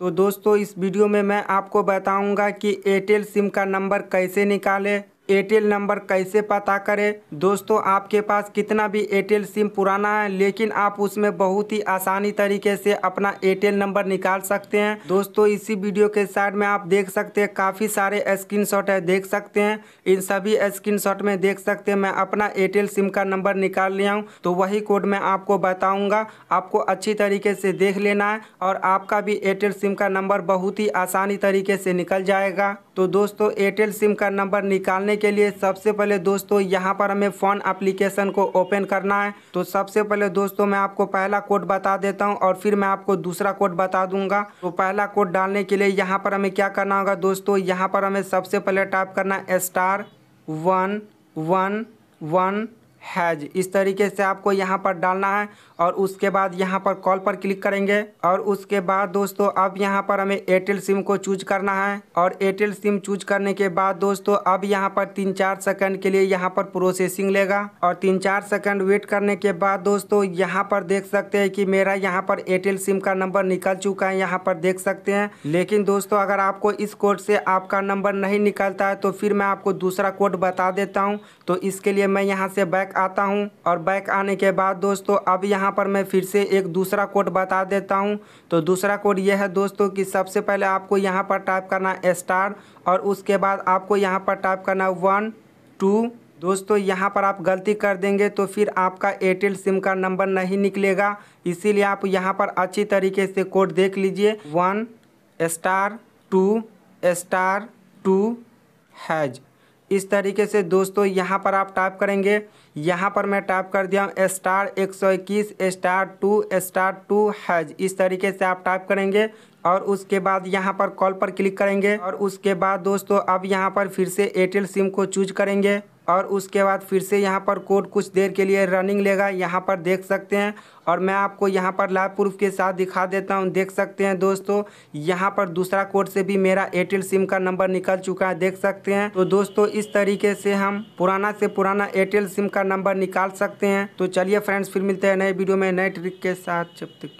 तो दोस्तों इस वीडियो में मैं आपको बताऊंगा कि एयरटेल सिम का नंबर कैसे निकालें एयरटेल नंबर कैसे पता करें दोस्तों आपके पास कितना भी एयरटेल सिम पुराना है लेकिन आप उसमें बहुत ही आसानी तरीके से अपना एयरटेल नंबर निकाल सकते हैं दोस्तों इसी वीडियो के साइड में आप देख सकते हैं काफ़ी सारे स्क्रीन है देख सकते हैं इन सभी स्क्रीन में देख सकते हैं मैं अपना एयरटेल सिम का नंबर निकाल लिया हूँ तो वही कोड मैं आपको बताऊँगा आपको अच्छी तरीके से देख लेना है और आपका भी एयरटेल सिम का नंबर बहुत ही आसानी तरीके से निकल जाएगा तो दोस्तों एयरटेल सिम का नंबर निकालने के लिए सबसे पहले दोस्तों यहाँ पर हमें फ़ोन एप्लीकेशन को ओपन करना है तो सबसे पहले दोस्तों मैं आपको पहला कोड बता देता हूँ और फिर मैं आपको दूसरा कोड बता दूंगा तो पहला कोड डालने के लिए यहाँ पर हमें क्या करना होगा दोस्तों यहाँ पर हमें सबसे पहले टाइप करना है star one one one hash इस तरीके से आपको यहाँ पर डालना है और उसके बाद यहाँ पर कॉल पर क्लिक करेंगे और उसके बाद दोस्तों अब यहाँ पर हमें एयरटेल सिम को चूज करना है और एयरटेल सिम चूज करने के बाद दोस्तों अब यहाँ पर तीन चार सेकंड के लिए यहाँ पर प्रोसेसिंग लेगा और तीन चार सेकंड वेट करने के बाद दोस्तों यहाँ पर देख सकते हैं कि मेरा यहाँ पर एयरटेल सिम का नंबर निकल चुका है यहाँ पर देख सकते हैं लेकिन दोस्तों अगर आपको इस कोड से आपका नंबर नहीं निकलता है तो फिर मैं आपको दूसरा कोड बता देता हूँ तो इसके लिए मैं यहाँ से बैक बैक आता हूँ और बैक आने के बाद दोस्तों अब यहाँ पर मैं फिर से एक दूसरा कोड बता देता हूँ तो दूसरा कोड यह है दोस्तों कि सबसे पहले आपको यहाँ पर टाइप करना स्टार और उसके बाद आपको यहाँ पर टाइप करना वन टू दोस्तों यहाँ पर आप गलती कर देंगे तो फिर आपका एयरटेल सिम का नंबर नहीं निकलेगा इसीलिए आप यहाँ पर अच्छी तरीके से कोड देख लीजिए one star two star two hash इस तरीके से दोस्तों यहाँ पर आप टाइप करेंगे यहाँ पर मैं टाइप कर दिया हूँ स्टार एक सौ इक्कीस star two star two hash इस तरीके से आप टाइप करेंगे और उसके बाद यहाँ पर कॉल पर क्लिक करेंगे और उसके बाद दोस्तों अब यहाँ पर फिर से एयरटेल सिम को चूज करेंगे और उसके बाद फिर से यहाँ पर कोड कुछ देर के लिए रनिंग लेगा यहाँ पर देख सकते हैं और मैं आपको यहाँ पर लाइव प्रूफ के साथ दिखा देता हूँ देख सकते हैं दोस्तों यहाँ पर दूसरा कोड से भी मेरा एयरटेल सिम का नंबर निकल चुका है देख सकते हैं तो दोस्तों इस तरीके से हम पुराना से पुराना एयरटेल सिम का नंबर निकाल सकते हैं तो चलिए फ्रेंड्स फिर मिलते हैं नए वीडियो में नए ट्रिक के साथ जब तक